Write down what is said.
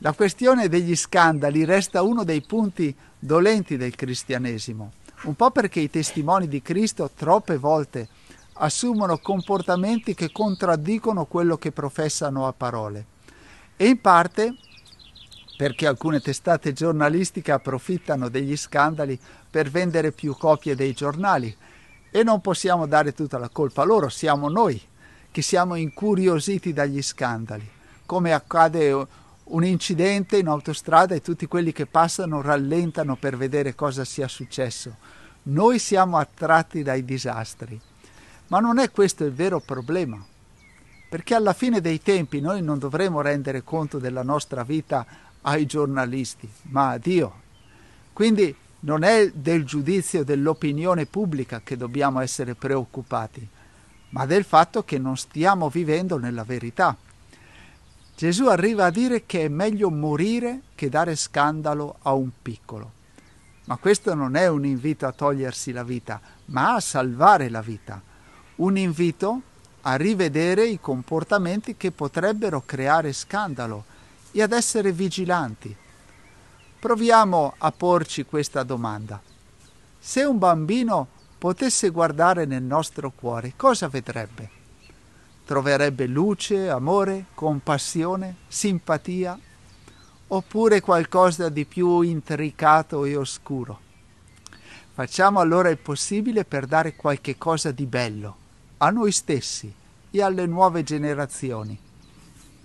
La questione degli scandali resta uno dei punti dolenti del cristianesimo, un po' perché i testimoni di Cristo troppe volte assumono comportamenti che contraddicono quello che professano a parole e in parte perché alcune testate giornalistiche approfittano degli scandali per vendere più copie dei giornali e non possiamo dare tutta la colpa a loro, siamo noi che siamo incuriositi dagli scandali, come accade un incidente in autostrada e tutti quelli che passano rallentano per vedere cosa sia successo. Noi siamo attratti dai disastri, ma non è questo il vero problema, perché alla fine dei tempi noi non dovremo rendere conto della nostra vita ai giornalisti, ma a Dio. Quindi non è del giudizio dell'opinione pubblica che dobbiamo essere preoccupati, ma del fatto che non stiamo vivendo nella verità. Gesù arriva a dire che è meglio morire che dare scandalo a un piccolo. Ma questo non è un invito a togliersi la vita, ma a salvare la vita. Un invito a rivedere i comportamenti che potrebbero creare scandalo e ad essere vigilanti. Proviamo a porci questa domanda. Se un bambino potesse guardare nel nostro cuore, cosa vedrebbe? troverebbe luce, amore, compassione, simpatia, oppure qualcosa di più intricato e oscuro. Facciamo allora il possibile per dare qualche cosa di bello a noi stessi e alle nuove generazioni.